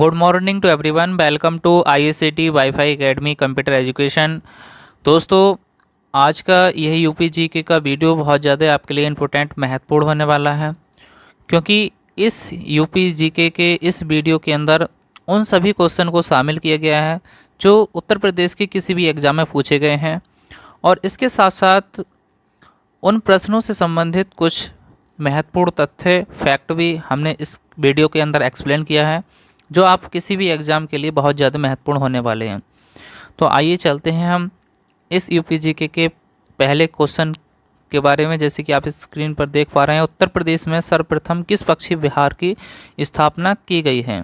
good morning to everyone welcome to I S C T wifi academy computer education दोस्तों आज का यह U P G के का वीडियो बहुत ज़्यादा आपके लिए इम्पोर्टेंट महत्वपूर्ण होने वाला है क्योंकि इस यू पी जी के के इस वीडियो के अंदर उन सभी क्वेश्चन को शामिल किया गया है जो उत्तर प्रदेश के किसी भी एग्ज़ाम में पूछे गए हैं और इसके साथ साथ उन प्रश्नों से संबंधित कुछ महत्वपूर्ण तथ्य फैक्ट भी हमने इस वीडियो के अंदर एक्सप्लेन किया है जो आप किसी भी एग्ज़ाम के लिए बहुत ज़्यादा महत्वपूर्ण होने वाले हैं तो आइए चलते हैं हम इस यू पी जी के पहले क्वेश्चन के बारे में जैसे कि आप स्क्रीन पर देख पा रहे हैं उत्तर प्रदेश में सर्वप्रथम किस पक्षी विहार की स्थापना की गई है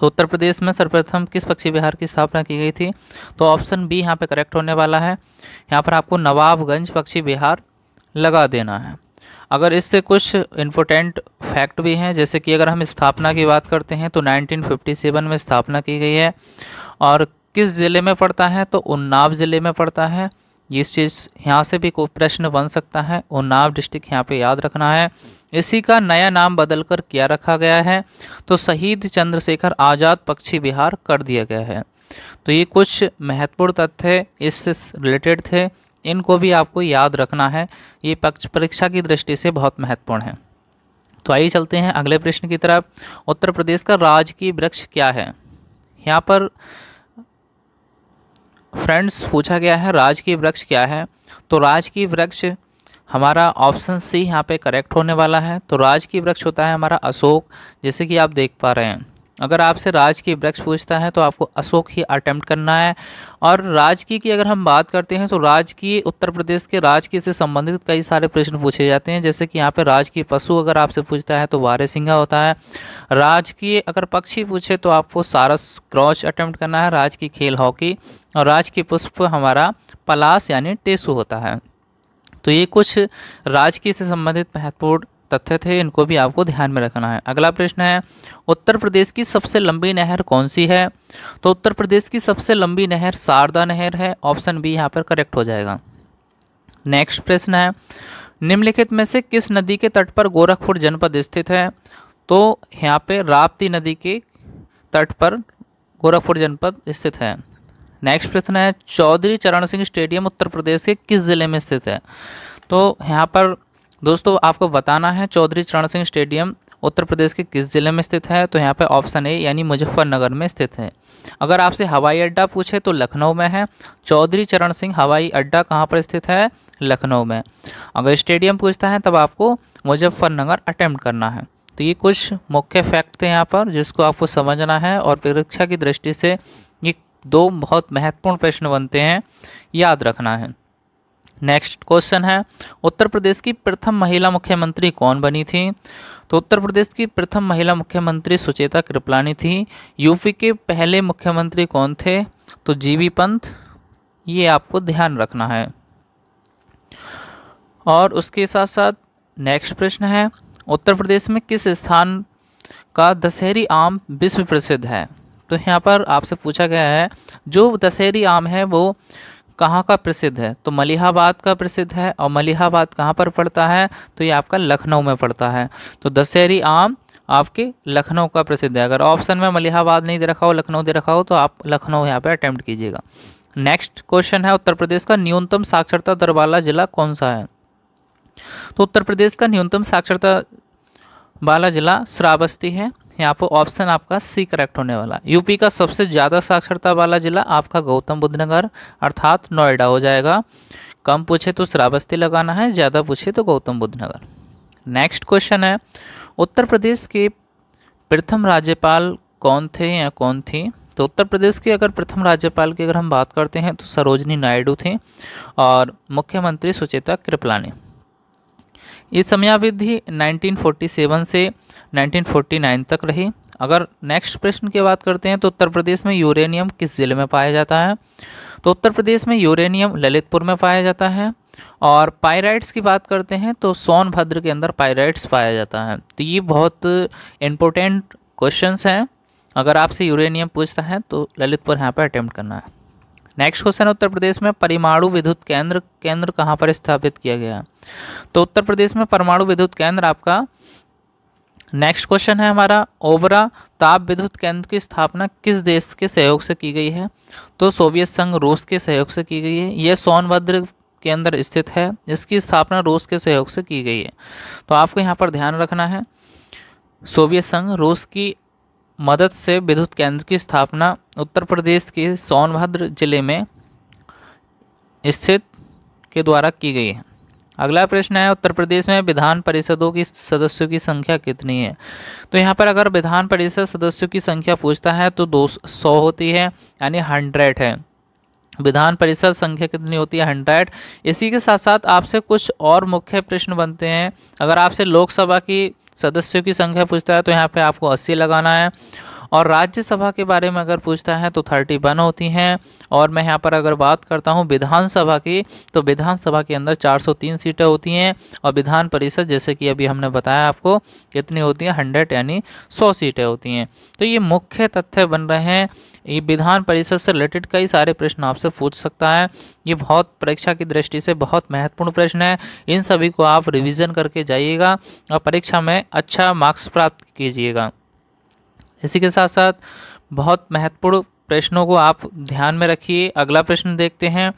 तो उत्तर प्रदेश में सर्वप्रथम किस पक्षी विहार की स्थापना की गई थी तो ऑप्शन बी यहाँ पे करेक्ट होने वाला है यहाँ पर आपको नवाबगंज पक्षी विहार लगा देना है अगर इससे कुछ इम्पोर्टेंट फैक्ट भी हैं जैसे कि अगर हम स्थापना की बात करते हैं तो 1957 में स्थापना की गई है और किस ज़िले में पड़ता है तो उन्नाव ज़िले में पड़ता है इस चीज़ यहाँ से भी कोई प्रश्न बन सकता है उन्नाव डिस्ट्रिक्ट यहाँ पे याद रखना है इसी का नया नाम बदलकर क्या रखा गया है तो शहीद चंद्रशेखर आज़ाद पक्षी बिहार कर दिया गया है तो ये कुछ महत्वपूर्ण तथ्य इससे रिलेटेड थे इनको भी आपको याद रखना है ये पक्ष परीक्षा की दृष्टि से बहुत महत्वपूर्ण है तो आइए चलते हैं अगले प्रश्न की तरफ उत्तर प्रदेश का राजकीय वृक्ष क्या है यहाँ पर फ्रेंड्स पूछा गया है राजकीय वृक्ष क्या है तो राजकीय वृक्ष हमारा ऑप्शन सी यहाँ पे करेक्ट होने वाला है तो राजकीय वृक्ष होता है हमारा अशोक जैसे कि आप देख पा रहे हैं अगर आपसे राजकीय वृक्ष पूछता है तो आपको अशोक ही अटैम्प्ट करना है और राजकीय की अगर हम बात करते हैं तो राजकीय उत्तर प्रदेश के राजकीय से संबंधित कई सारे प्रश्न पूछे जाते हैं जैसे कि यहाँ पे राजकीय पशु अगर आपसे पूछता है तो वारे सिंघा होता है राजकीय अगर पक्षी पूछे तो आपको सारस क्रॉच अटैम्प्ट करना है राजकीय खेल हॉकी और राजकीय पुष्प हमारा पलास यानी टेसु होता है तो ये कुछ राजकीय से संबंधित महत्वपूर्ण तथ्य थे इनको भी आपको ध्यान में रखना है अगला प्रश्न है उत्तर प्रदेश की सबसे लंबी नहर कौन सी है तो उत्तर प्रदेश की सबसे लंबी नहर शारदा नहर है ऑप्शन बी यहाँ पर करेक्ट हो जाएगा नेक्स्ट प्रश्न है निम्नलिखित में से किस नदी के तट पर गोरखपुर जनपद स्थित है तो यहाँ पे राप्ती नदी के तट पर गोरखपुर जनपद स्थित है नेक्स्ट प्रश्न है चौधरी चरण सिंह स्टेडियम उत्तर प्रदेश के किस ज़िले में स्थित है तो यहाँ पर दोस्तों आपको बताना है चौधरी चरण सिंह स्टेडियम उत्तर प्रदेश के किस ज़िले में स्थित है तो यहाँ पे ऑप्शन ए यानी मुजफ्फरनगर में स्थित है अगर आपसे हवाई अड्डा पूछे तो लखनऊ में है चौधरी चरण सिंह हवाई अड्डा कहाँ पर स्थित है लखनऊ में अगर स्टेडियम पूछता है तब आपको मुजफ्फरनगर अटैम्प्ट करना है तो ये कुछ मुख्य फैक्ट थे यहाँ पर जिसको आपको समझना है और परीक्षा की दृष्टि से ये दो बहुत महत्वपूर्ण प्रश्न बनते हैं याद रखना है नेक्स्ट क्वेश्चन है उत्तर प्रदेश की प्रथम महिला मुख्यमंत्री कौन बनी थी तो उत्तर प्रदेश की प्रथम महिला मुख्यमंत्री सुचेता कृपलानी थी यूपी के पहले मुख्यमंत्री कौन थे तो जीवी पंत ये आपको ध्यान रखना है और उसके साथ साथ नेक्स्ट प्रश्न है उत्तर प्रदेश में किस स्थान का दशहरी आम विश्व प्रसिद्ध है तो यहाँ पर आपसे पूछा गया है जो दशहरी आम है वो कहाँ का प्रसिद्ध है तो मलिहाबाद का प्रसिद्ध है और मलिहाबाद कहाँ पर पड़ता है तो ये आपका लखनऊ में पड़ता है तो दशहरी आम आपके लखनऊ का प्रसिद्ध है अगर ऑप्शन में मलिहाबाद नहीं दे रखा हो लखनऊ दे रखा हो तो आप लखनऊ यहाँ पर अटैम्प्ट कीजिएगा नेक्स्ट क्वेश्चन है उत्तर प्रदेश का न्यूनतम साक्षरता दर वाला जिला कौन सा है तो उत्तर प्रदेश का न्यूनतम साक्षरता वाला जिला श्रावस्ती है यहाँ पर ऑप्शन आपका सी करेक्ट होने वाला यूपी का सबसे ज़्यादा साक्षरता वाला जिला आपका गौतम बुद्ध नगर अर्थात नोएडा हो जाएगा कम पूछे तो श्रावस्ती लगाना है ज़्यादा पूछे तो गौतम बुद्ध नगर नेक्स्ट क्वेश्चन है उत्तर प्रदेश के प्रथम राज्यपाल कौन थे या कौन थी तो उत्तर प्रदेश के अगर प्रथम राज्यपाल की अगर हम बात करते हैं तो सरोजनी नायडू थी और मुख्यमंत्री सुचेता कृपलानी ये समयावधि 1947 से 1949 तक रही अगर नेक्स्ट प्रश्न की बात करते हैं तो उत्तर प्रदेश में यूरेनियम किस ज़िले में पाया जाता है तो उत्तर प्रदेश में यूरेनियम ललितपुर में पाया जाता है और पायराइट्स की बात करते हैं तो सोनभद्र के अंदर पायराइट्स पाया जाता है तो ये बहुत इम्पोर्टेंट क्वेश्चंस हैं अगर आपसे यूरेनियम पूछता है तो ललितपुर यहाँ पर अटैम्प्ट करना है नेक्स्ट क्वेश्चन उत्तर प्रदेश में परमाणु विद्युत केंद्र केंद्र कहाँ पर स्थापित किया गया तो उत्तर प्रदेश में परमाणु विद्युत केंद्र आपका नेक्स्ट क्वेश्चन है हमारा ओबरा ताप विद्युत केंद्र की स्थापना किस देश के सहयोग से की गई है तो सोवियत संघ रूस के सहयोग से की गई है यह सोनभद्र के अंदर स्थित है इसकी स्थापना रूस के सहयोग से की गई है तो आपको यहाँ पर ध्यान रखना है सोवियत संघ रूस की मदद से विद्युत केंद्र की स्थापना उत्तर प्रदेश के सोनभद्र जिले में स्थित के द्वारा की गई है अगला प्रश्न है उत्तर प्रदेश में विधान परिषदों की सदस्यों की संख्या कितनी है तो यहाँ पर अगर विधान परिषद सदस्यों की संख्या पूछता है तो दो सौ होती है यानी हंड्रेड है विधान परिषद संख्या कितनी होती है हंड्रेड इसी के साथ साथ आपसे कुछ और मुख्य प्रश्न बनते हैं अगर आपसे लोकसभा की सदस्यों की संख्या पूछता है तो यहाँ पे आपको अस्सी लगाना है और राज्यसभा के बारे में अगर पूछता है तो थर्टी वन होती हैं और मैं यहाँ पर अगर बात करता हूँ विधानसभा की तो विधानसभा के अंदर चार सौ तीन सीटें होती हैं और विधान परिषद जैसे कि अभी हमने बताया आपको कितनी होती हैं हंड्रेड यानी सौ सीटें होती हैं तो ये मुख्य तथ्य बन रहे हैं ये विधान परिषद से रिलेटेड कई सारे प्रश्न आपसे पूछ सकता है ये बहुत परीक्षा की दृष्टि से बहुत महत्वपूर्ण प्रश्न है इन सभी को आप रिविज़न करके जाइएगा और परीक्षा में अच्छा मार्क्स प्राप्त कीजिएगा इसी के साथ साथ बहुत महत्वपूर्ण प्रश्नों को आप ध्यान में रखिए अगला प्रश्न देखते हैं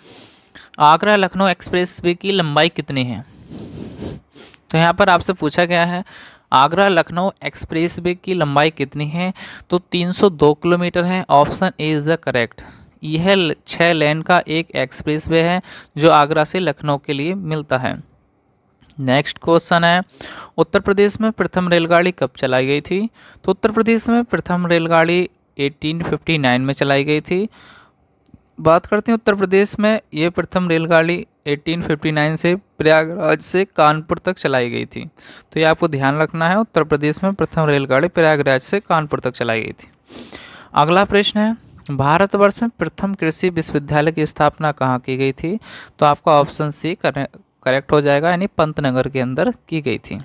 आगरा लखनऊ एक्सप्रेस वे की लंबाई कितनी है तो यहाँ पर आपसे पूछा गया है आगरा लखनऊ एक्सप्रेस वे की लंबाई कितनी है तो 302 किलोमीटर है option A is the correct यह छः लेन का एक एक्सप्रेस वे है जो आगरा से लखनऊ के लिए मिलता है नेक्स्ट क्वेश्चन है उत्तर प्रदेश में प्रथम रेलगाड़ी कब चलाई गई थी तो उत्तर प्रदेश में प्रथम रेलगाड़ी 1859 में चलाई गई थी बात करते हैं उत्तर प्रदेश में ये प्रथम रेलगाड़ी 1859 से प्रयागराज से कानपुर तक चलाई गई थी तो ये आपको ध्यान रखना है उत्तर प्रदेश में प्रथम रेलगाड़ी प्रयागराज से कानपुर तक चलाई गई थी अगला प्रश्न है भारतवर्ष में प्रथम कृषि विश्वविद्यालय की स्थापना कहाँ की गई थी तो आपका ऑप्शन सी करेक्ट हो जाएगा यानी पंतनगर के अंदर की गई थी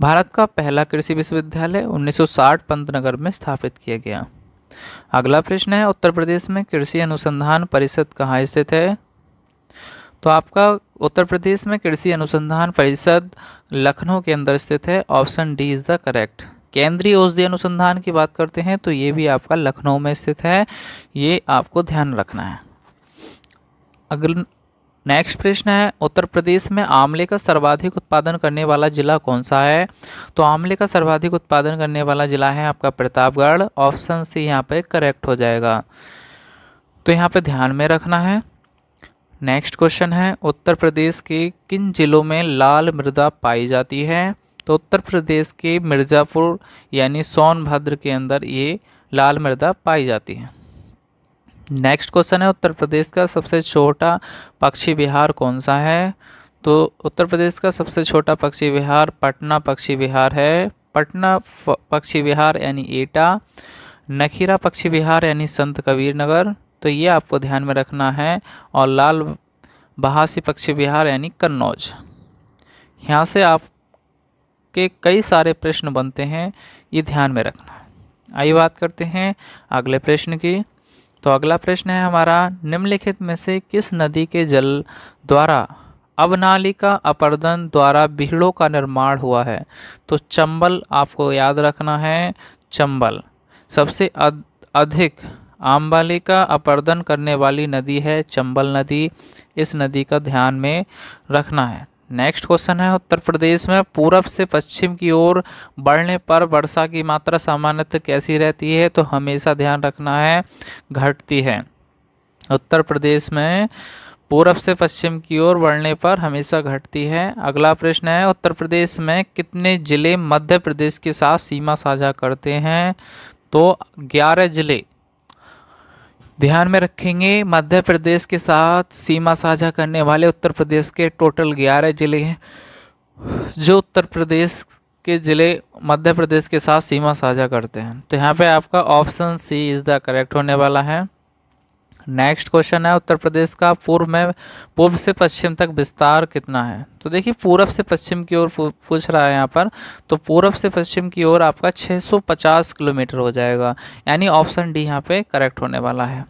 भारत का पहला कृषि विश्वविद्यालय 1960 पंतनगर में स्थापित किया गया अगला प्रश्न है उत्तर प्रदेश में कृषि अनुसंधान परिषद कहाँ स्थित है तो आपका उत्तर प्रदेश में कृषि अनुसंधान परिषद लखनऊ के अंदर स्थित है option D is the correct केंद्रीय औषधि अनुसंधान की बात करते हैं तो ये भी आपका लखनऊ में स्थित है ये आपको ध्यान रखना है नेक्स्ट प्रश्न है उत्तर प्रदेश में आमले का सर्वाधिक उत्पादन करने वाला जिला कौन सा है तो आमले का सर्वाधिक उत्पादन करने वाला जिला है आपका प्रतापगढ़ ऑप्शन सी यहाँ पे करेक्ट हो जाएगा तो यहाँ पे ध्यान में रखना है नेक्स्ट क्वेश्चन है उत्तर प्रदेश के किन जिलों में लाल मृदा पाई जाती है तो उत्तर प्रदेश के मिर्ज़ापुर यानी सोनभद्र के अंदर ये लाल मृदा पाई जाती है नेक्स्ट क्वेश्चन है उत्तर प्रदेश का सबसे छोटा पक्षी विहार कौन सा है तो उत्तर प्रदेश का सबसे छोटा पक्षी विहार पटना पक्षी विहार है पटना पक्षी विहार यानी एटा नखीरा पक्षी विहार यानी संत कबीर नगर तो ये आपको ध्यान में रखना है और लाल बहासी पक्षी विहार यानी कन्नौज यहाँ से आपके कई सारे प्रश्न बनते हैं ये ध्यान में रखना आइए बात करते हैं अगले प्रश्न की तो अगला प्रश्न है हमारा निम्नलिखित में से किस नदी के जल द्वारा अवनालिका अपर्दन द्वारा भीड़ों का निर्माण हुआ है तो चंबल आपको याद रखना है चंबल सबसे अधिक आम्बाली का अपर्दन करने वाली नदी है चंबल नदी इस नदी का ध्यान में रखना है नेक्स्ट क्वेश्चन है उत्तर प्रदेश में पूरब से पश्चिम की ओर बढ़ने पर वर्षा की मात्रा सामान्यतः कैसी रहती है तो हमेशा ध्यान रखना है घटती है उत्तर प्रदेश में पूरब से पश्चिम की ओर बढ़ने पर हमेशा घटती है अगला प्रश्न है उत्तर प्रदेश में कितने ज़िले मध्य प्रदेश के साथ सीमा साझा करते हैं तो ग्यारह ज़िले ध्यान में रखेंगे मध्य प्रदेश के साथ सीमा साझा करने वाले उत्तर प्रदेश के टोटल ग्यारह जिले हैं जो उत्तर प्रदेश के ज़िले मध्य प्रदेश के साथ सीमा साझा करते हैं तो यहाँ पे आपका option C is the correct होने वाला है नेक्स्ट क्वेश्चन है उत्तर प्रदेश का पूर्व में पूर्व से पश्चिम तक विस्तार कितना है तो देखिए पूर्व से पश्चिम की ओर पूछ रहा है यहाँ पर तो पूर्व से पश्चिम की ओर आपका 650 किलोमीटर हो जाएगा यानी ऑप्शन डी यहाँ पे करेक्ट होने वाला है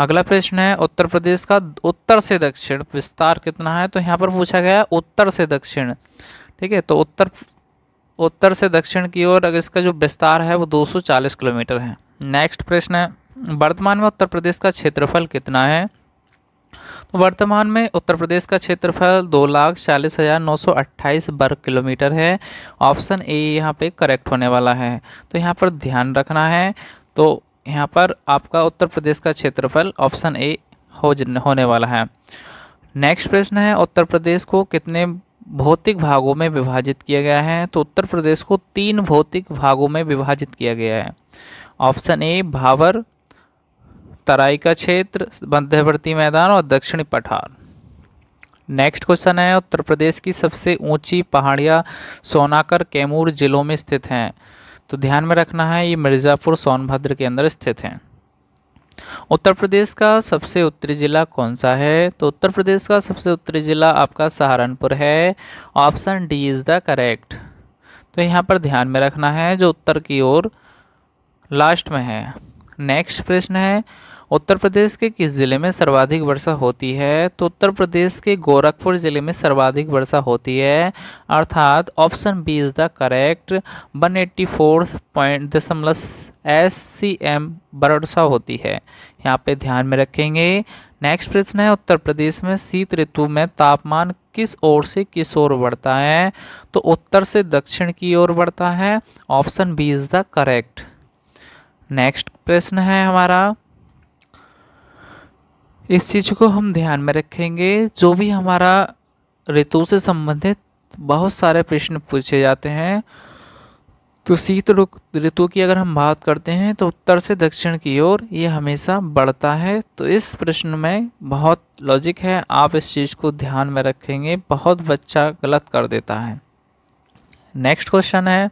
अगला प्रश्न है उत्तर प्रदेश का उत्तर से दक्षिण विस्तार कितना है तो यहाँ पर पूछा गया है उत्तर से दक्षिण ठीक है तो उत्तर उत्तर से दक्षिण की ओर अगर इसका जो विस्तार है वो दो किलोमीटर है नेक्स्ट प्रश्न है वर्तमान में उत्तर प्रदेश का क्षेत्रफल कितना है तो वर्तमान में उत्तर प्रदेश का क्षेत्रफल दो लाख चालीस हज़ार नौ सौ अट्ठाईस वर्ग किलोमीटर है ऑप्शन ए यहाँ पे करेक्ट होने वाला है तो यहाँ पर ध्यान रखना है तो यहाँ पर आपका उत्तर प्रदेश का क्षेत्रफल ऑप्शन ए हो होने वाला है नेक्स्ट प्रश्न है उत्तर प्रदेश को कितने भौतिक भागों में विभाजित किया गया है तो उत्तर प्रदेश को तीन भौतिक भागों में विभाजित किया गया है ऑप्शन ए भावर तराई का क्षेत्र मध्यवर्ती मैदान और दक्षिणी पठार नेक्स्ट क्वेश्चन है उत्तर प्रदेश की सबसे ऊंची पहाड़ियाँ सोनाकर कैमूर जिलों में स्थित हैं तो ध्यान में रखना है ये मिर्ज़ापुर सोनभद्र के अंदर स्थित हैं उत्तर प्रदेश का सबसे उत्तरी ज़िला कौन सा है तो उत्तर प्रदेश का सबसे उत्तरी ज़िला आपका सहारनपुर है option D is the correct तो यहाँ पर ध्यान में रखना है जो उत्तर की ओर लास्ट में है नेक्स्ट प्रश्न है उत्तर प्रदेश के किस ज़िले में सर्वाधिक वर्षा होती है तो उत्तर प्रदेश के गोरखपुर ज़िले में सर्वाधिक वर्षा होती है अर्थात option B is the correct one eighty four point दशमलव एस सी एम वर्षा होती है यहाँ पे ध्यान में रखेंगे नेक्स्ट प्रश्न है उत्तर प्रदेश में शीत ऋतु में तापमान किस ओर से किस ओर बढ़ता है तो उत्तर से दक्षिण की ओर बढ़ता है option B is the correct next प्रश्न है हमारा इस चीज़ को हम ध्यान में रखेंगे जो भी हमारा ऋतु से संबंधित बहुत सारे प्रश्न पूछे जाते हैं तो शीत ऋतु की अगर हम बात करते हैं तो उत्तर से दक्षिण की ओर ये हमेशा बढ़ता है तो इस प्रश्न में बहुत लॉजिक है आप इस चीज़ को ध्यान में रखेंगे बहुत बच्चा गलत कर देता है नेक्स्ट क्वेश्चन है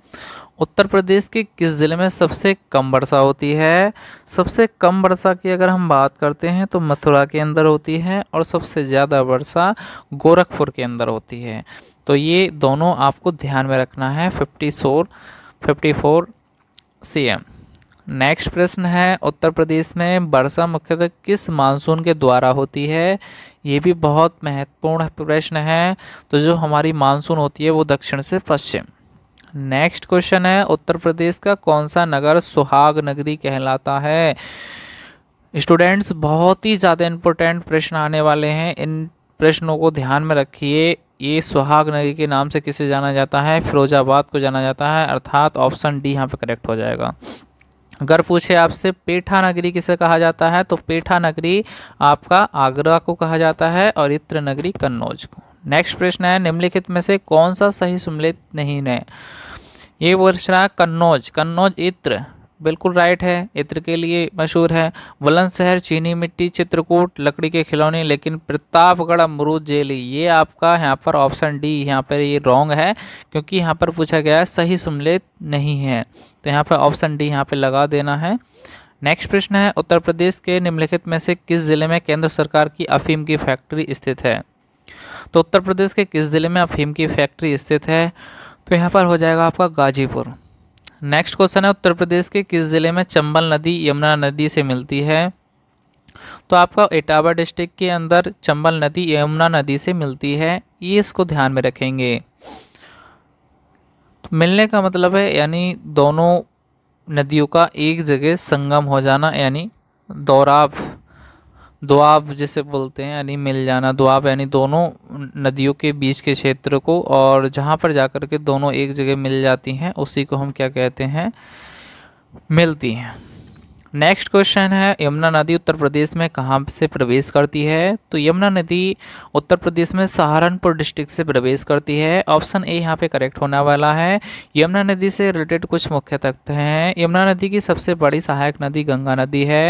उत्तर प्रदेश के किस ज़िले में सबसे कम वर्षा होती है सबसे कम वर्षा की अगर हम बात करते हैं तो मथुरा के अंदर होती है और सबसे ज़्यादा वर्षा गोरखपुर के अंदर होती है तो ये दोनों आपको ध्यान में रखना है फिफ्टी सोर fifty four C M next प्रश्न है उत्तर प्रदेश में वर्षा मुख्यतः किस मानसून के द्वारा होती है ये भी बहुत महत्वपूर्ण प्रश्न है तो जो हमारी मानसून होती है वो दक्षिण से पश्चिम नेक्स्ट क्वेश्चन है उत्तर प्रदेश का कौन सा नगर सुहाग नगरी कहलाता है स्टूडेंट्स बहुत ही ज़्यादा इम्पोर्टेंट प्रश्न आने वाले हैं इन प्रश्नों को ध्यान में रखिए ये सुहाग नगरी के नाम से किसे जाना जाता है फिरोजाबाद को जाना जाता है अर्थात ऑप्शन डी यहाँ पर करेक्ट हो जाएगा अगर पूछे आपसे पेठा नगरी किसे कहा जाता है तो पेठा नगरी आपका आगरा को कहा जाता है और इत्र नगरी कन्नौज को नेक्स्ट प्रश्न है निम्नलिखित में से कौन सा सही सम्मिलित नहीं है ये प्रश्न है कन्नौज कन्नौज इत्र बिल्कुल राइट है इत्र के लिए मशहूर है बुलंदशहर चीनी मिट्टी चित्रकूट लकड़ी के खिलौने लेकिन प्रतापगढ़ अमरूद जेली ये आपका यहाँ पर ऑप्शन डी यहाँ पर ये रॉन्ग है क्योंकि यहाँ पर पूछा गया है सही सम्मिलित नहीं है तो यहाँ पर ऑप्शन डी यहाँ पर लगा देना है नेक्स्ट प्रश्न है उत्तर प्रदेश के निम्नलिखित में से किस जिले में केंद्र सरकार की अफीम की फैक्ट्री स्थित है तो उत्तर प्रदेश के किस ज़िले में अफीम की फैक्ट्री स्थित है तो यहाँ पर हो जाएगा आपका गाजीपुर नेक्स्ट क्वेश्चन है उत्तर प्रदेश के किस ज़िले में चंबल नदी यमुना नदी से मिलती है तो आपका इटावा डिस्ट्रिक्ट के अंदर चंबल नदी यमुना नदी से मिलती है ये इसको ध्यान में रखेंगे तो मिलने का मतलब है यानी दोनों नदियों का एक जगह संगम हो जाना यानी दौराब दुआब जिसे बोलते हैं यानी मिल जाना दुआब यानी दोनों नदियों के बीच के क्षेत्र को और जहाँ पर जाकर के दोनों एक जगह मिल जाती हैं उसी को हम क्या कहते हैं मिलती हैं नेक्स्ट क्वेश्चन है यमुना नदी उत्तर प्रदेश में कहाँ से प्रवेश करती है तो यमुना नदी उत्तर प्रदेश में सहारनपुर डिस्ट्रिक्ट से प्रवेश करती है ऑप्शन ए यहाँ पे करेक्ट होने वाला है यमुना नदी से रिलेटेड कुछ मुख्य तथ्य हैं यमुना नदी की सबसे बड़ी सहायक नदी गंगा नदी है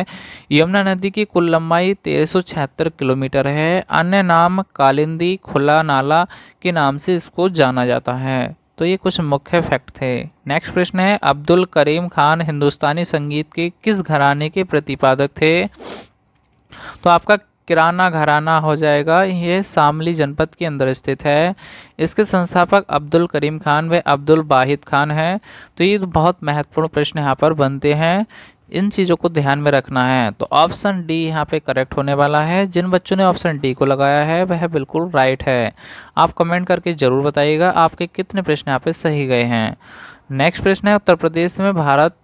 यमुना नदी की कुल लंबाई तेरह किलोमीटर है अन्य नाम कालिंदी खुला नाला के नाम से इसको जाना जाता है तो ये कुछ मुख्य फैक्ट थे नेक्स्ट प्रश्न है अब्दुल करीम खान हिंदुस्तानी संगीत के किस घराने के प्रतिपादक थे तो आपका किराना घराना हो जाएगा ये शामली जनपद के अंदर स्थित है इसके संस्थापक अब्दुल करीम खान व अब्दुल वाहिद खान हैं तो ये बहुत महत्वपूर्ण प्रश्न यहाँ पर बनते हैं इन चीज़ों को ध्यान में रखना है तो ऑप्शन डी यहाँ पे करेक्ट होने वाला है जिन बच्चों ने ऑप्शन डी को लगाया है वह बिल्कुल राइट है आप कमेंट करके ज़रूर बताइएगा आपके कितने प्रश्न यहाँ पे सही गए हैं नेक्स्ट प्रश्न है उत्तर प्रदेश में भारत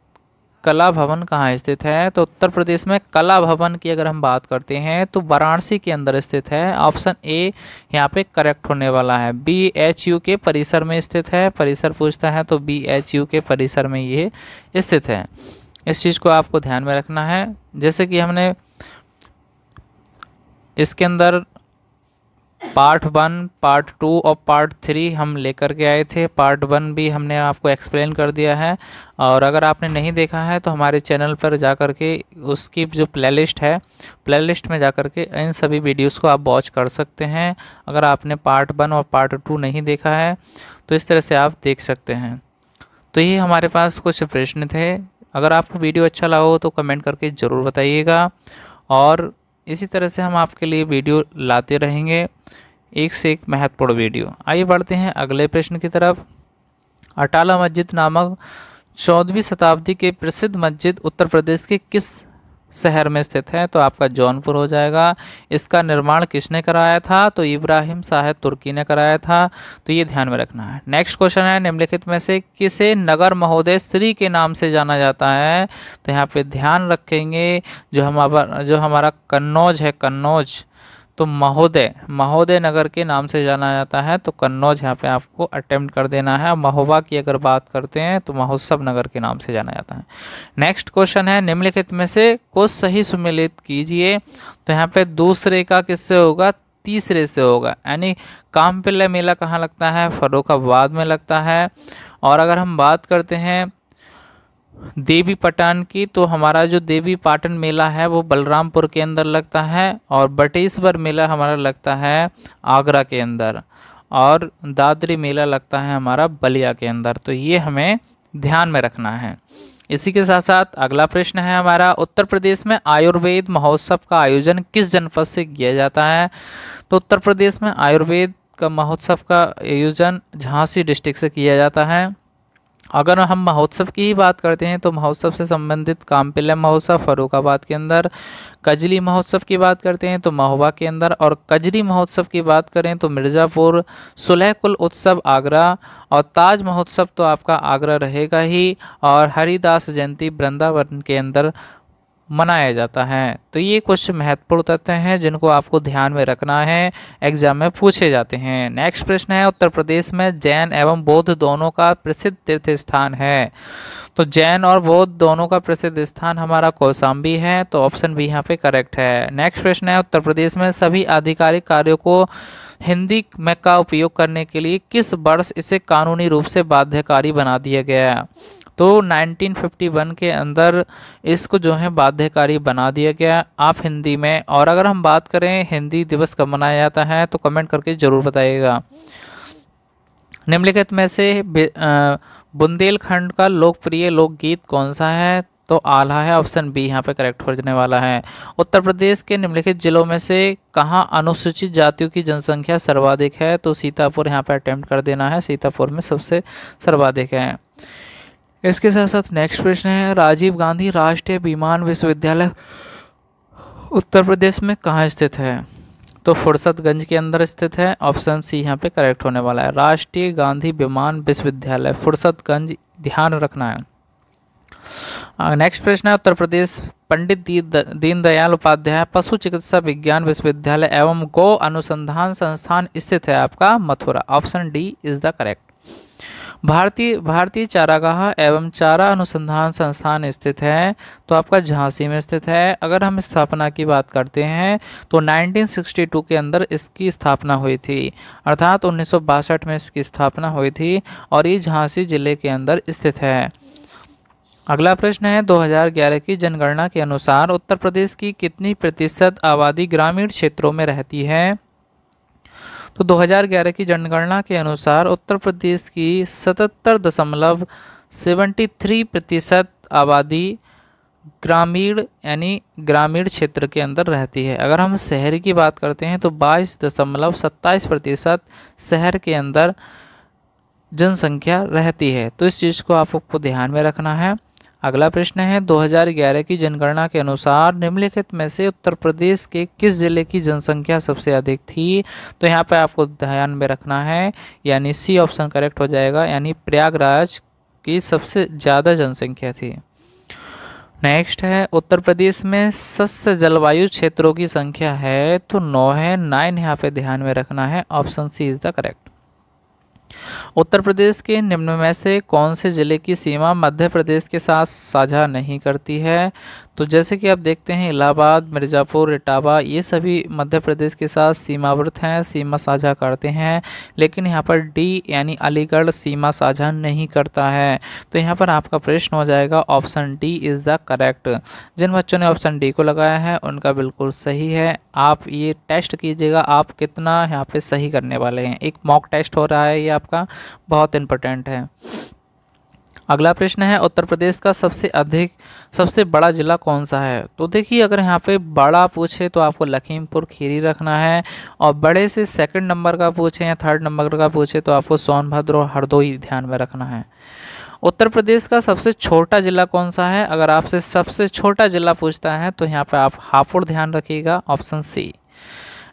कला भवन कहाँ स्थित है तो उत्तर प्रदेश में कला भवन की अगर हम बात करते हैं तो वाराणसी के अंदर स्थित है ऑप्शन ए यहाँ पे करेक्ट होने वाला है बी एच यू के परिसर में स्थित है परिसर पूछता है तो बी एच यू के परिसर में ये स्थित है इस चीज़ को आपको ध्यान में रखना है जैसे कि हमने इसके अंदर पार्ट वन पार्ट टू और पार्ट थ्री हम लेकर के आए थे पार्ट वन भी हमने आपको एक्सप्लेन कर दिया है और अगर आपने नहीं देखा है तो हमारे चैनल पर जा कर के उसकी जो प्लेलिस्ट है प्लेलिस्ट में जा कर के इन सभी वीडियोस को आप वॉच कर सकते हैं अगर आपने पार्ट वन और पार्ट टू नहीं देखा है तो इस तरह से आप देख सकते हैं तो ये हमारे पास कुछ प्रश्न थे अगर आपको वीडियो अच्छा लगा हो तो कमेंट करके ज़रूर बताइएगा और इसी तरह से हम आपके लिए वीडियो लाते रहेंगे एक से एक महत्वपूर्ण वीडियो आइए बढ़ते हैं अगले प्रश्न की तरफ अटाला मस्जिद नामक चौदहवीं शताब्दी के प्रसिद्ध मस्जिद उत्तर प्रदेश के किस शहर में स्थित है तो आपका जौनपुर हो जाएगा इसका निर्माण किसने कराया था तो इब्राहिम शाह तुर्की ने कराया था तो ये ध्यान में रखना है नेक्स्ट क्वेश्चन है निम्नलिखित में से किसे नगर महोदय श्री के नाम से जाना जाता है तो यहाँ पे ध्यान रखेंगे जो हमारा जो हमारा कन्नौज है कन्नौज तो महोदय महोदय नगर के नाम से जाना जाता है तो कन्नौज यहाँ पे आपको अटेम्प्ट कर देना है महोबा की अगर बात करते हैं तो महोत्सव नगर के नाम से जाना जाता है नेक्स्ट क्वेश्चन है निम्नलिखित में से को सही सुमिलित कीजिए तो यहाँ पे दूसरे का किससे होगा तीसरे से होगा यानी काम पिल्ला मेला कहाँ लगता है फरोखाबाद में लगता है और अगर हम बात करते हैं देवी पटान की तो हमारा जो देवी पाटन मेला है वो बलरामपुर के अंदर लगता है और बटेश्वर मेला हमारा लगता है आगरा के अंदर और दादरी मेला लगता है हमारा बलिया के अंदर तो ये हमें ध्यान में रखना है इसी के साथ साथ अगला प्रश्न है हमारा उत्तर प्रदेश में आयुर्वेद महोत्सव का आयोजन किस जनपद से किया जाता है तो उत्तर प्रदेश में आयुर्वेद का महोत्सव का आयोजन झांसी डिस्ट्रिक्ट से किया जाता है अगर हम महोत्सव की ही बात करते हैं तो महोत्सव से संबंधित कामपिल्ला महोत्सव फरुखाबाद के अंदर कजली महोत्सव की बात करते हैं तो महोबा के अंदर और कजरी महोत्सव की बात करें तो मिर्ज़ापुर सुलह कुल उत्सव आगरा और ताज महोत्सव तो आपका आगरा रहेगा ही और हरिदास जयंती वृंदावन के अंदर मनाया जाता है तो ये कुछ महत्वपूर्ण तथ्य हैं जिनको आपको ध्यान में रखना है एग्जाम में पूछे जाते हैं नेक्स्ट प्रश्न है उत्तर प्रदेश में जैन एवं बौद्ध दोनों का प्रसिद्ध तीर्थ स्थान है तो जैन और बौद्ध दोनों का प्रसिद्ध स्थान हमारा कौसाम्बी है तो ऑप्शन बी यहाँ पे करेक्ट है नेक्स्ट प्रश्न है उत्तर प्रदेश में सभी आधिकारिक कार्यों को हिंदी में का उपयोग करने के लिए किस वर्ष इसे कानूनी रूप से बाध्यकारी बना दिया गया तो 1951 के अंदर इसको जो है बाध्यकारी बना दिया गया आप हिंदी में और अगर हम बात करें हिंदी दिवस कब मनाया जाता है तो कमेंट करके ज़रूर बताइएगा निम्नलिखित में से बुंदेलखंड का लोकप्रिय लोकगीत कौन सा है तो आला है ऑप्शन बी यहाँ पे करेक्ट हो जाने वाला है उत्तर प्रदेश के निम्नलिखित जिलों में से कहाँ अनुसूचित जातियों की जनसंख्या सर्वाधिक है तो सीतापुर यहाँ पे अटैम्प्ट कर देना है सीतापुर में सबसे सर्वाधिक है इसके साथ साथ नेक्स्ट प्रश्न है राजीव गांधी राष्ट्रीय विमान विश्वविद्यालय उत्तर प्रदेश में कहाँ स्थित है तो फुर्सतगंज के अंदर स्थित है ऑप्शन सी यहाँ पे करेक्ट होने वाला है राष्ट्रीय गांधी विमान विश्वविद्यालय फुर्सतगंज ध्यान रखना है नेक्स्ट प्रश्न है उत्तर प्रदेश पंडित दीनदयाल उपाध्याय पशु चिकित्सा विज्ञान विश्वविद्यालय एवं गौ अनुसंधान संस्थान स्थित है आपका Mathura option D is the correct भारतीय भारतीय चारागाह एवं चारा अनुसंधान संस्थान स्थित है तो आपका झांसी में स्थित है अगर हम स्थापना की बात करते हैं तो 1962 के अंदर इसकी स्थापना हुई थी अर्थात उन्नीस में इसकी स्थापना हुई थी और ये झांसी जिले के अंदर स्थित है अगला प्रश्न है 2011 की जनगणना के अनुसार उत्तर प्रदेश की कितनी प्रतिशत आबादी ग्रामीण क्षेत्रों में रहती है तो 2011 की जनगणना के अनुसार उत्तर प्रदेश की सतहत्तर दशमलव सेवेंटी थ्री प्रतिशत आबादी ग्रामीण यानी ग्रामीण क्षेत्र के अंदर रहती है अगर हम शहर की बात करते हैं तो बाईस दशमलव सत्ताईस प्रतिशत शहर के अंदर जनसंख्या रहती है तो इस चीज़ को आपको ध्यान में रखना है अगला प्रश्न है 2011 की जनगणना के अनुसार निम्नलिखित में से उत्तर प्रदेश के किस जिले की जनसंख्या सबसे अधिक थी तो यहाँ पर आपको ध्यान में रखना है यानी सी ऑप्शन करेक्ट हो जाएगा यानी प्रयागराज की सबसे ज़्यादा जनसंख्या थी नेक्स्ट है उत्तर प्रदेश में सस्य जलवायु क्षेत्रों की संख्या है तो नौ है नाइन यहाँ पे ध्यान में रखना है option C is the correct Uttar Pradesh के निम्न में से कौन से ज़िले की सीमा मध्य प्रदेश के साथ साझा नहीं करती है तो जैसे कि आप देखते हैं इलाहाबाद मिर्ज़ापुर इटावा ये सभी मध्य प्रदेश के साथ सीमावृत हैं सीमा साझा करते हैं लेकिन यहाँ पर डी यानी अलीगढ़ सीमा साझा नहीं करता है तो यहाँ पर आपका प्रश्न हो जाएगा option D is the correct जिन बच्चों ने ऑप्शन डी को लगाया है उनका बिल्कुल सही है आप ये टेस्ट कीजिएगा आप कितना यहाँ पर सही करने वाले हैं एक मॉक टेस्ट हो रहा है ये आपका बहुत इंपॉर्टेंट है अगला प्रश्न है उत्तर प्रदेश का सबसे अधिक सबसे बड़ा जिला कौन सा है तो देखिए अगर यहाँ पे बड़ा पूछे तो आपको लखीमपुर खीरी रखना है और बड़े से सेकंड नंबर का पूछे या थर्ड नंबर का पूछे तो आपको सोनभद्र और हरदोई ध्यान में रखना है उत्तर प्रदेश का सबसे छोटा ज़िला कौन सा है अगर आपसे सबसे छोटा ज़िला पूछता है तो यहाँ पर आप हापुड़ ध्यान रखिएगा ऑप्शन सी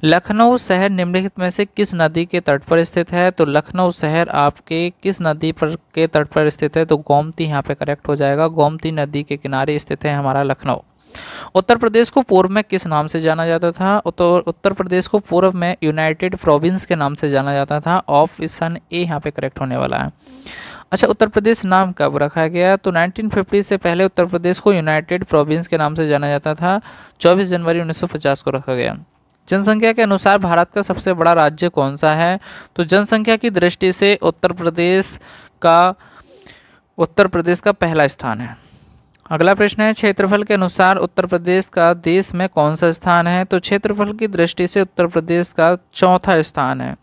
लखनऊ शहर निम्नलिखित में से किस नदी के तट पर स्थित है तो लखनऊ शहर आपके किस नदी पर के तट पर स्थित है तो गोमती यहाँ पे करेक्ट हो जाएगा गोमती नदी के किनारे स्थित है हमारा लखनऊ उत्तर प्रदेश को पूर्व में किस नाम से जाना जाता था तो उत्तर प्रदेश को पूर्व में यूनाइटेड प्रोविंस के नाम से जाना जाता था ऑप्शन ए यहाँ पे करेक्ट होने वाला है अच्छा उत्तर प्रदेश नाम कब रखा गया तो 1950 से पहले उत्तर प्रदेश को यूनाइटेड प्रोविंस के नाम से जाना जाता था 24 जनवरी 1950 को रखा गया जनसंख्या के अनुसार भारत का सबसे बड़ा राज्य कौन सा है तो जनसंख्या की दृष्टि से उत्तर प्रदेश का उत्तर प्रदेश का पहला स्थान है अगला प्रश्न है क्षेत्रफल के अनुसार उत्तर प्रदेश का देश में कौन सा स्थान है तो क्षेत्रफल की दृष्टि से उत्तर प्रदेश का चौथा स्थान है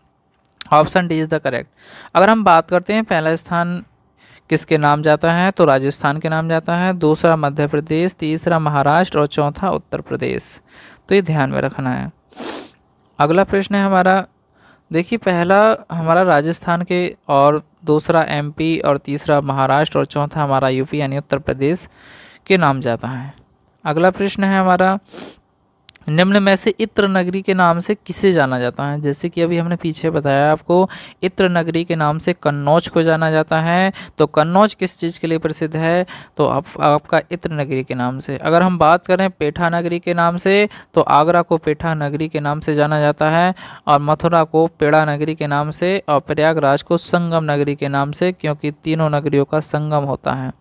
option D is the correct अगर हम बात करते हैं पहला स्थान किसके नाम जाता है तो राजस्थान के नाम जाता है दूसरा मध्य प्रदेश तीसरा महाराष्ट्र और चौथा उत्तर प्रदेश तो ये ध्यान में रखना है अगला प्रश्न है हमारा देखिए पहला हमारा राजस्थान के और दूसरा एमपी और तीसरा महाराष्ट्र और चौथा हमारा यूपी यानी उत्तर प्रदेश के नाम जाता है अगला प्रश्न है हमारा निम्न में से इत्र नगरी के नाम से किसे जाना जाता है जैसे कि अभी हमने पीछे बताया आपको इत्र नगरी के नाम से कन्नौज को जाना जाता है तो कन्नौज किस चीज़ के लिए प्रसिद्ध है तो आप, आपका इत्र नगरी के नाम से अगर हम बात करें पेठा नगरी के नाम से तो आगरा को पेठा नगरी के नाम से जाना जाता है और मथुरा को पेड़ा नगरी के नाम से और प्रयागराज को संगम नगरी के नाम से क्योंकि तीनों नगरियों का संगम होता है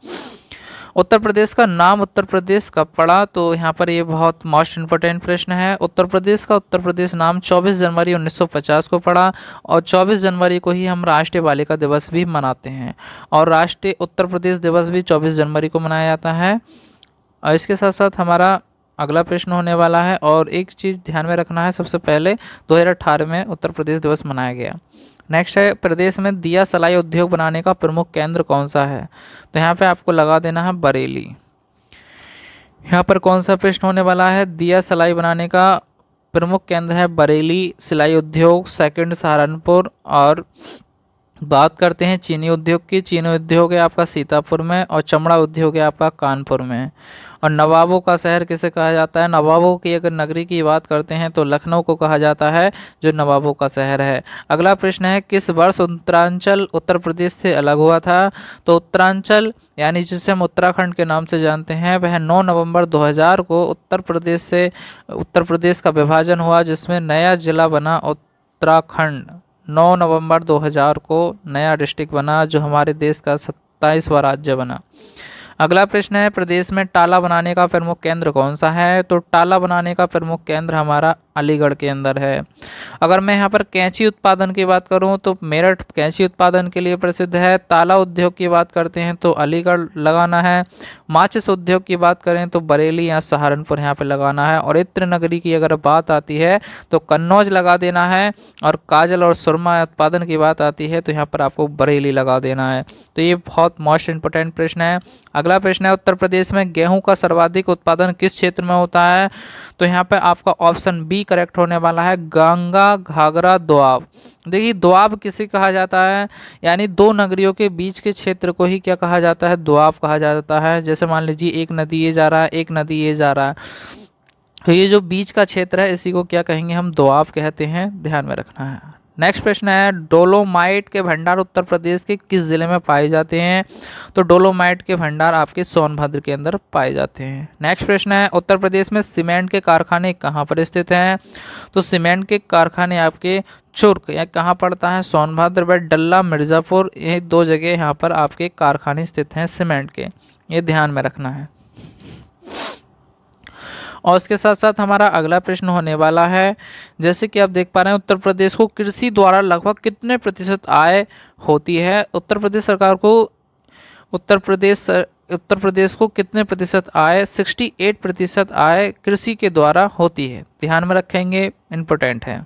उत्तर प्रदेश का नाम उत्तर प्रदेश कब पड़ा तो यहाँ पर ये बहुत मोस्ट इंपॉर्टेंट प्रश्न है उत्तर प्रदेश का उत्तर प्रदेश नाम 24 जनवरी 1950 को पड़ा और 24 जनवरी को ही हम राष्ट्रीय बालिका दिवस भी मनाते हैं और राष्ट्रीय उत्तर प्रदेश दिवस भी 24 जनवरी को मनाया जाता है और इसके साथ साथ हमारा अगला प्रश्न होने वाला है और एक चीज़ ध्यान में रखना है सबसे पहले दो में उत्तर प्रदेश दिवस मनाया गया नेक्स्ट है प्रदेश में दिया सलाई उद्योग बनाने का प्रमुख केंद्र कौन सा है तो यहाँ पे आपको लगा देना है बरेली यहाँ पर कौन सा प्रश्न होने वाला है दिया सलाई बनाने का प्रमुख केंद्र है बरेली सिलाई उद्योग सेकंड सहारनपुर और बात करते हैं चीनी उद्योग की चीनी उद्योग है आपका सीतापुर में और चमड़ा उद्योग है आपका कानपुर में और नवाबों का शहर किसे कहा जाता है नवाबों की अगर नगरी की बात करते हैं तो लखनऊ को कहा जाता है जो नवाबों का शहर है अगला प्रश्न है किस वर्ष उत्तरांचल उत्तर प्रदेश से अलग हुआ था तो उत्तरांचल यानी जिसे हम उत्तराखंड के नाम से जानते हैं वह नौ नवंबर दो को उत्तर प्रदेश से उत्तर प्रदेश का विभाजन हुआ जिसमें नया जिला बना उत्तराखंड 9 नवंबर 2000 को नया डिस्ट्रिक्ट बना जो हमारे देश का सत्ताईसवा राज्य बना अगला प्रश्न है प्रदेश में टाला बनाने का प्रमुख केंद्र कौन सा है तो टाला बनाने का प्रमुख केंद्र हमारा अलीगढ़ के अंदर है अगर मैं यहाँ पर कैंची उत्पादन की बात करूँ तो मेरठ कैंची उत्पादन के लिए प्रसिद्ध है ताला उद्योग की बात करते हैं तो अलीगढ़ लगाना है माचिस उद्योग की बात करें तो बरेली या सहारनपुर यहाँ पर लगाना है और इत्र नगरी की अगर बात आती है तो कन्नौज लगा देना है और काजल और सुरमा उत्पादन की बात आती है तो यहाँ पर आपको बरेली लगा देना है तो ये बहुत मोस्ट इंपोर्टेंट प्रश्न है अगला प्रश्न है उत्तर प्रदेश में गेहूं का सर्वाधिक उत्पादन किस क्षेत्र में होता है तो यहाँ पर आपका ऑप्शन बी करेक्ट होने वाला है गंगा घाघरा दोआब देखिए दोआब किसे कहा जाता है यानी दो नगरियों के बीच के क्षेत्र को ही क्या कहा जाता है दोआब कहा जाता है जैसे मान लीजिए एक नदी ये जा रहा है एक नदी ये जा रहा है तो ये जो बीच का क्षेत्र है इसी को क्या कहेंगे हम दोआब कहते हैं ध्यान में रखना है नेक्स्ट प्रश्न है डोलोमाइट के भंडार उत्तर प्रदेश के किस ज़िले में पाए जाते हैं तो डोलोमाइट के भंडार आपके सोनभद्र के अंदर पाए जाते हैं नेक्स्ट प्रश्न है उत्तर प्रदेश में सीमेंट के कारखाने कहाँ पर स्थित हैं तो सीमेंट के कारखाने आपके चुर्क या कहाँ पड़ता है सोनभद्र व डल्ला मिर्ज़ापुर ये दो जगह यहाँ पर आपके कारखाने स्थित हैं सीमेंट के ये ध्यान में रखना है और उसके साथ साथ हमारा अगला प्रश्न होने वाला है जैसे कि आप देख पा रहे हैं उत्तर प्रदेश को कृषि द्वारा लगभग कितने प्रतिशत आय होती है उत्तर प्रदेश सरकार को उत्तर प्रदेश उत्तर प्रदेश को कितने प्रतिशत आय 68 प्रतिशत आय कृषि के द्वारा होती है ध्यान में रखेंगे इम्पोर्टेंट है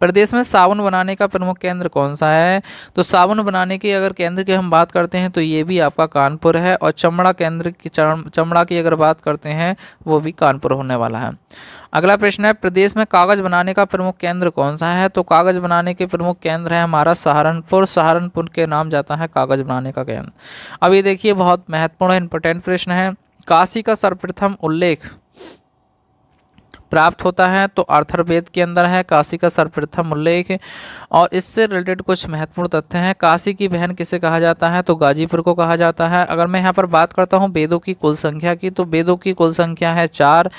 प्रदेश में साबुन बनाने का प्रमुख केंद्र कौन सा है तो साबुन बनाने के अगर केंद्र की हम बात करते हैं तो ये भी आपका कानपुर है और चमड़ा केंद्र की चमड़ा की अगर बात करते हैं वो भी कानपुर होने वाला है अगला प्रश्न है प्रदेश में कागज़ बनाने का प्रमुख केंद्र कौन सा है तो कागज़ बनाने के प्रमुख केंद्र है हमारा सहारनपुर सहारनपुर के नाम जाता है कागज़ बनाने का केंद्र अब ये देखिए बहुत महत्वपूर्ण इंपॉर्टेंट प्रश्न है काशी का सर्वप्रथम उल्लेख प्राप्त होता है तो आर्थर वेद के अंदर है काशी का सर्वप्रथम उल्लेख और इससे रिलेटेड कुछ महत्वपूर्ण तथ्य हैं काशी की बहन किसे कहा जाता है तो गाजीपुर को कहा जाता है अगर मैं यहाँ पर बात करता हूँ वेदों की कुल संख्या की तो वेदों की कुल संख्या है चार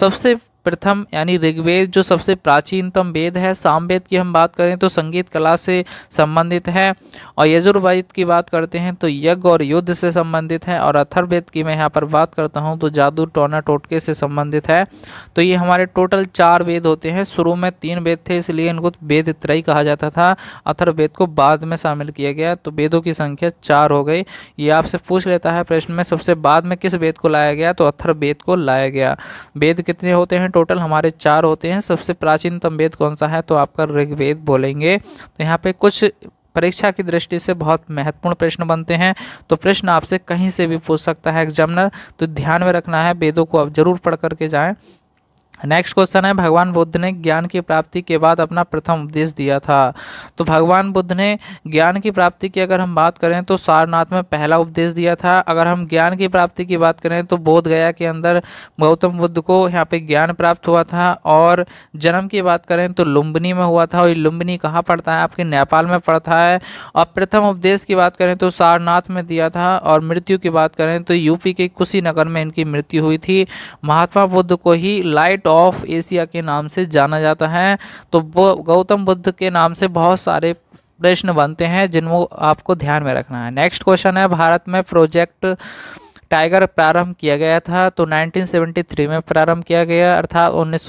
सबसे प्रथम यानी ऋग्वेद जो सबसे प्राचीनतम वेद है सामवेद की हम बात करें तो संगीत कला से संबंधित है और यजुर्वेद की बात करते हैं तो यज्ञ और युद्ध से संबंधित है और अथर्वेद की मैं यहाँ पर बात करता हूँ तो जादू टोना टोटके से संबंधित है तो ये हमारे टोटल चार वेद होते हैं शुरू में तीन वेद थे इसलिए इनको वेद त्रय कहा जाता था अथर्वेद को बाद में शामिल किया गया तो वेदों की संख्या चार हो गई ये आपसे पूछ लेता है प्रश्न में सबसे बाद में किस वेद को लाया गया तो अथर्वेद को लाया गया वेद कितने होते हैं टोटल हमारे चार होते हैं सबसे प्राचीनतम वेद कौन सा है तो आपका ऋग्वेद बोलेंगे तो यहाँ पे कुछ परीक्षा की दृष्टि से बहुत महत्वपूर्ण प्रश्न बनते हैं तो प्रश्न आपसे कहीं से भी पूछ सकता है एग्जामिनर तो ध्यान में रखना है वेदों को आप जरूर पढ़ करके जाएं नेक्स्ट क्वेश्चन है भगवान बुद्ध ने ज्ञान की प्राप्ति के बाद अपना प्रथम उपदेश दिया था तो भगवान बुद्ध ने ज्ञान की प्राप्ति की अगर हम बात करें तो सारनाथ में पहला उपदेश दिया था अगर हम ज्ञान की प्राप्ति की बात करें तो बोध गया के अंदर गौतम बुद्ध को यहाँ पे ज्ञान प्राप्त हुआ था और जन्म की बात करें तो लुम्बिनी में हुआ था और लुम्बिनी कहाँ पड़ता है आपके नेपाल में पड़ता है और प्रथम उपदेश की बात करें तो सारनाथ में दिया था और मृत्यु की बात करें तो यूपी के कुशीनगर में इनकी मृत्यु हुई थी महात्मा बुद्ध को ही लाइट ऑफ एशिया के नाम से जाना जाता है तो गौतम बुद्ध के नाम से बहुत सारे प्रश्न बनते हैं जिनको आपको ध्यान में रखना है नेक्स्ट क्वेश्चन है भारत में प्रोजेक्ट टाइगर प्रारंभ किया गया था तो 1973 में प्रारंभ किया गया अर्थात उन्नीस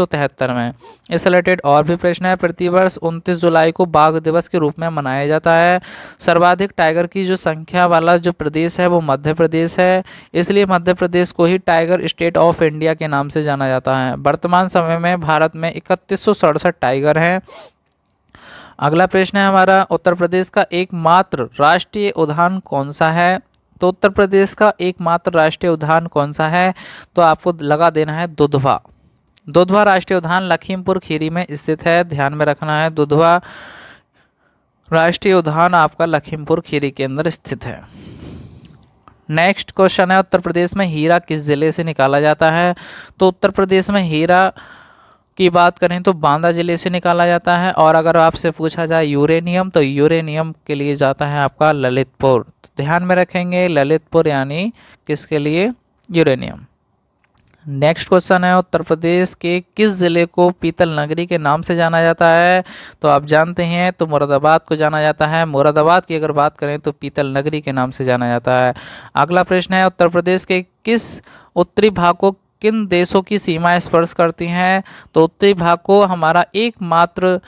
में इस रिलेटेड और भी प्रश्न है प्रतिवर्ष 29 जुलाई को बाघ दिवस के रूप में मनाया जाता है सर्वाधिक टाइगर की जो संख्या वाला जो प्रदेश है वो मध्य प्रदेश है इसलिए मध्य प्रदेश को ही टाइगर स्टेट ऑफ इंडिया के नाम से जाना जाता है वर्तमान समय में भारत में इकतीस टाइगर हैं अगला प्रश्न है हमारा उत्तर प्रदेश का एकमात्र राष्ट्रीय उद्यान कौन सा है तो उत्तर प्रदेश का एकमात्र राष्ट्रीय उद्यान कौन सा है तो आपको लगा देना है दुधवा दुधवा राष्ट्रीय उद्यान लखीमपुर खीरी में स्थित है ध्यान में रखना है दुधवा राष्ट्रीय उद्यान आपका लखीमपुर खीरी के अंदर स्थित है नेक्स्ट क्वेश्चन है उत्तर प्रदेश में हीरा किस जिले से निकाला जाता है तो उत्तर प्रदेश में हीरा की बात करें तो बांदा ज़िले से निकाला जाता है और अगर आपसे पूछा जाए यूरेनियम तो यूरेनियम के लिए जाता है आपका ललितपुर तो ध्यान में रखेंगे ललितपुर यानी किसके लिए यूरेनियम नेक्स्ट क्वेश्चन है उत्तर प्रदेश के किस ज़िले को पीतल नगरी के नाम से जाना जाता है तो आप जानते हैं तो मुरादाबाद को जाना जाता है मुरादाबाद की अगर बात करें तो पीतल नगरी के नाम से जाना जाता है अगला प्रश्न है उत्तर प्रदेश के किस उत्तरी भाग को किन देशों की सीमा स्पर्श करती हैं तो उत्तरी भाग को हमारा एकमात्र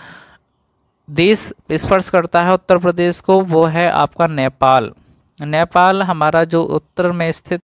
देश स्पर्श करता है उत्तर प्रदेश को वो है आपका नेपाल नेपाल हमारा जो उत्तर में स्थित